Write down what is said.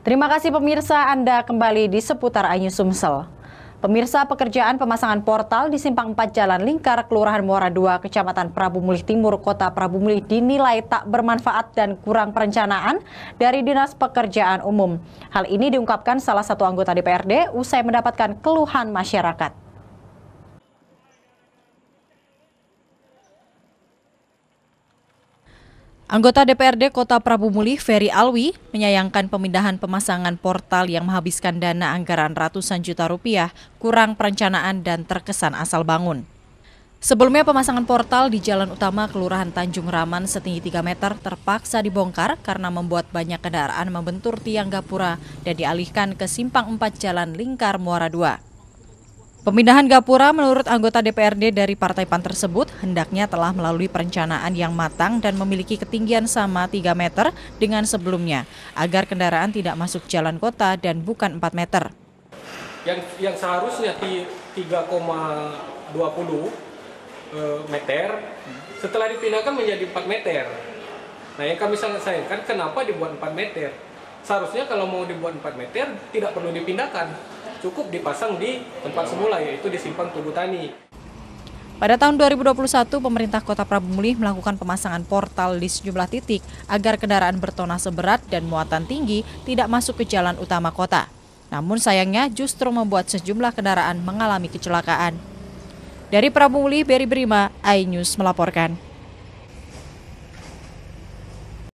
Terima kasih pemirsa Anda kembali di seputar Anyu Sumsel. Pemirsa pekerjaan pemasangan portal di Simpang empat Jalan Lingkar, Kelurahan Muara II, Kecamatan Prabu Mulih Timur, Kota Prabu Mulih dinilai tak bermanfaat dan kurang perencanaan dari Dinas Pekerjaan Umum. Hal ini diungkapkan salah satu anggota DPRD usai mendapatkan keluhan masyarakat. Anggota DPRD Kota Prabu Muli, Ferry Alwi, menyayangkan pemindahan pemasangan portal yang menghabiskan dana anggaran ratusan juta rupiah, kurang perencanaan dan terkesan asal bangun. Sebelumnya pemasangan portal di jalan utama Kelurahan Tanjung Raman setinggi 3 meter terpaksa dibongkar karena membuat banyak kendaraan membentur tiang gapura dan dialihkan ke simpang 4 jalan Lingkar Muara 2. Pemindahan Gapura menurut anggota DPRD dari Partai PAN tersebut hendaknya telah melalui perencanaan yang matang dan memiliki ketinggian sama 3 meter dengan sebelumnya agar kendaraan tidak masuk jalan kota dan bukan 4 meter. Yang yang seharusnya 3,20 eh, meter setelah dipindahkan menjadi 4 meter. Nah yang kami sangat sayangkan kenapa dibuat 4 meter? Seharusnya kalau mau dibuat 4 meter tidak perlu dipindahkan, cukup dipasang di tempat semula yaitu di simpang Tugu Tani. Pada tahun 2021, pemerintah Kota Prabumulih melakukan pemasangan portal di sejumlah titik agar kendaraan bertona seberat dan muatan tinggi tidak masuk ke jalan utama kota. Namun sayangnya justru membuat sejumlah kendaraan mengalami kecelakaan. Dari Prabumulih, Beri Brima, iNews melaporkan.